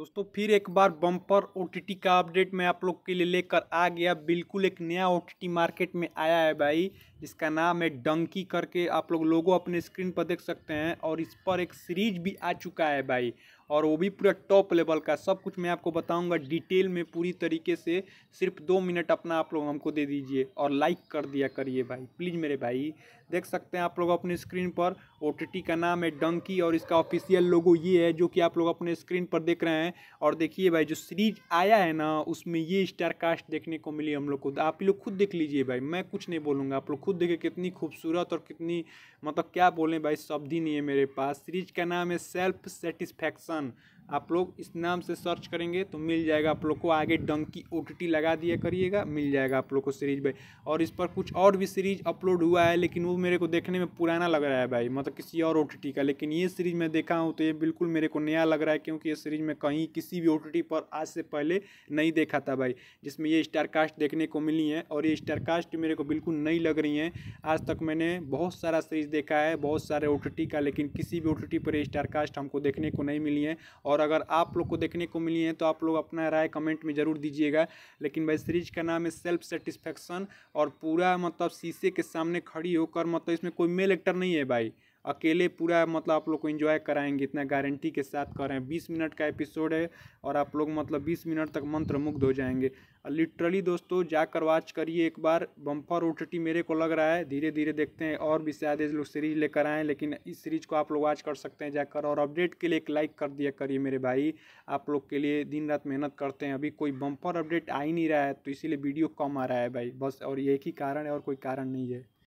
दोस्तों फिर एक बार बम्पर ओ का अपडेट मैं आप लोग के लिए लेकर आ गया बिल्कुल एक नया ओ मार्केट में आया है भाई जिसका नाम है डंकी करके आप लोग लोगों अपने स्क्रीन पर देख सकते हैं और इस पर एक सीरीज भी आ चुका है भाई और वो भी पूरा टॉप लेवल का सब कुछ मैं आपको बताऊंगा डिटेल में पूरी तरीके से सिर्फ दो मिनट अपना आप लोग हमको दे दीजिए और लाइक कर दिया करिए भाई प्लीज़ मेरे भाई देख सकते हैं आप लोग अपने स्क्रीन पर ओ का नाम है डंकी और इसका ऑफिशियल लोगो ये है जो कि आप लोग अपने स्क्रीन पर देख रहे हैं और देखिए भाई जो सीरीज आया है ना उसमें ये स्टार कास्ट देखने को मिली हम लोग को आप लोग खुद देख लीजिए भाई मैं कुछ नहीं बोलूँगा आप लोग खुद देखें कितनी खूबसूरत और कितनी मतलब क्या बोलें भाई शब्द ही नहीं है मेरे पास सीरीज का नाम है सेल्फ सेटिस्फैक्शन done आप लोग इस नाम से सर्च करेंगे तो मिल जाएगा आप लोग को आगे डंकी ओ लगा दिया करिएगा मिल जाएगा आप लोग को सीरीज भाई और इस पर कुछ और भी सीरीज अपलोड हुआ है लेकिन वो मेरे को देखने में पुराना लग रहा है भाई मतलब किसी और ओ का लेकिन ये सीरीज मैं देखा हूँ तो ये बिल्कुल मेरे को नया लग रहा है क्योंकि ये सीरीज में कहीं किसी भी ओ पर आज से पहले नहीं देखा था भाई जिसमें ये स्टारकास्ट देखने को मिली है और ये स्टारकास्ट मेरे को बिल्कुल नई लग रही हैं आज तक मैंने बहुत सारा सीरीज देखा है बहुत सारे ओ का लेकिन किसी भी ओ पर ये स्टारकास्ट हमको देखने को नहीं मिली है और और अगर आप लोग को देखने को मिली है तो आप लोग अपना राय कमेंट में ज़रूर दीजिएगा लेकिन भाई सीरीज का नाम है सेल्फ सेटिस्फेक्शन और पूरा मतलब शीशे के सामने खड़ी होकर मतलब इसमें कोई मेल एक्टर नहीं है भाई अकेले पूरा मतलब आप लोग को इन्जॉय कराएंगे इतना गारंटी के साथ कर रहे हैं बीस मिनट का एपिसोड है और आप लोग मतलब बीस मिनट तक मंत्रमुग्ध हो जाएंगे लिटरली दोस्तों जाकर वाच करिए एक बार बम्फर ओटी मेरे को लग रहा है धीरे धीरे देखते हैं और भी शायद लोग सीरीज लेकर आएँ लेकिन इस सीरीज को आप लोग वाच कर सकते हैं जाकर और अपडेट के लिए एक लाइक कर दिया करिए मेरे भाई आप लोग के लिए दिन रात मेहनत करते हैं अभी कोई बम्फर अपडेट आ ही नहीं रहा है तो इसीलिए वीडियो कम आ रहा है भाई बस और एक ही कारण है और कोई कारण नहीं है